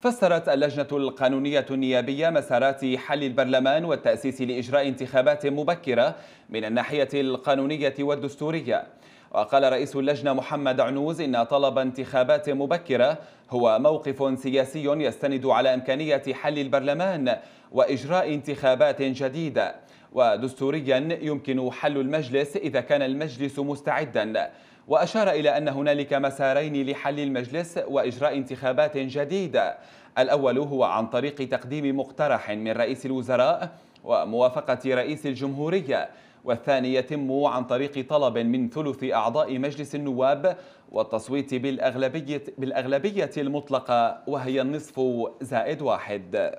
فسرت اللجنة القانونية النيابية مسارات حل البرلمان والتأسيس لإجراء انتخابات مبكرة من الناحية القانونية والدستورية وقال رئيس اللجنة محمد عنوز إن طلب انتخابات مبكرة هو موقف سياسي يستند على إمكانية حل البرلمان وإجراء انتخابات جديدة ودستوريا يمكن حل المجلس إذا كان المجلس مستعدا وأشار إلى أن هنالك مسارين لحل المجلس وإجراء انتخابات جديدة الأول هو عن طريق تقديم مقترح من رئيس الوزراء وموافقة رئيس الجمهورية والثاني يتم عن طريق طلب من ثلث أعضاء مجلس النواب والتصويت بالأغلبية, بالأغلبية المطلقة وهي النصف زائد واحد